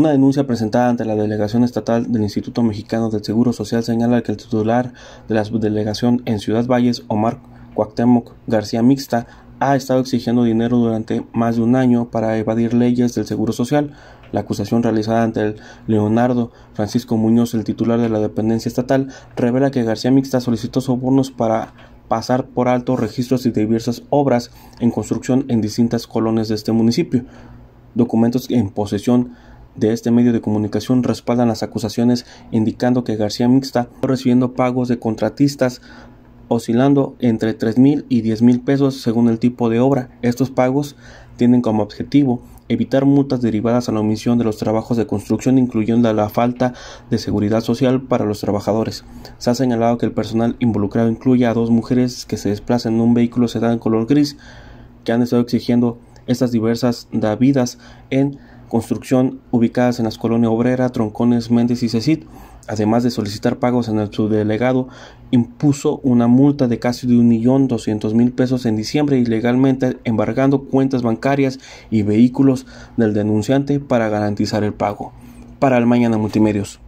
Una denuncia presentada ante la Delegación Estatal del Instituto Mexicano del Seguro Social señala que el titular de la subdelegación en Ciudad Valles, Omar Cuauhtémoc García Mixta, ha estado exigiendo dinero durante más de un año para evadir leyes del Seguro Social. La acusación realizada ante Leonardo Francisco Muñoz, el titular de la dependencia estatal, revela que García Mixta solicitó sobornos para pasar por alto registros de diversas obras en construcción en distintas colonias de este municipio. Documentos en posesión de este medio de comunicación respaldan las acusaciones indicando que García Mixta está recibiendo pagos de contratistas oscilando entre 3 mil y 10 mil pesos según el tipo de obra. Estos pagos tienen como objetivo evitar multas derivadas a la omisión de los trabajos de construcción, incluyendo la falta de seguridad social para los trabajadores. Se ha señalado que el personal involucrado incluye a dos mujeres que se desplazan en un vehículo sedán color gris, que han estado exigiendo estas diversas davidas en construcción ubicadas en las colonias Obrera, Troncones, Méndez y Cecit. Además de solicitar pagos en el subdelegado, impuso una multa de casi de 1.200.000 pesos en diciembre ilegalmente embargando cuentas bancarias y vehículos del denunciante para garantizar el pago. Para el Mañana Multimedios.